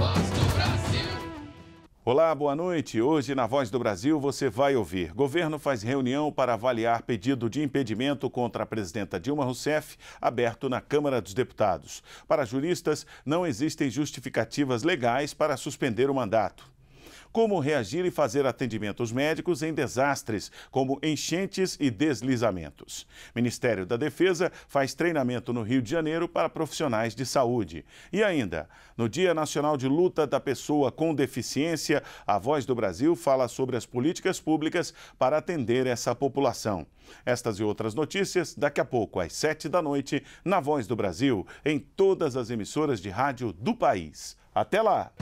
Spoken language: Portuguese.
Voz do Brasil. Olá, boa noite. Hoje na Voz do Brasil você vai ouvir. Governo faz reunião para avaliar pedido de impedimento contra a presidenta Dilma Rousseff, aberto na Câmara dos Deputados. Para juristas, não existem justificativas legais para suspender o mandato como reagir e fazer atendimentos médicos em desastres, como enchentes e deslizamentos. Ministério da Defesa faz treinamento no Rio de Janeiro para profissionais de saúde. E ainda, no Dia Nacional de Luta da Pessoa com Deficiência, a Voz do Brasil fala sobre as políticas públicas para atender essa população. Estas e outras notícias daqui a pouco, às sete da noite, na Voz do Brasil, em todas as emissoras de rádio do país. Até lá!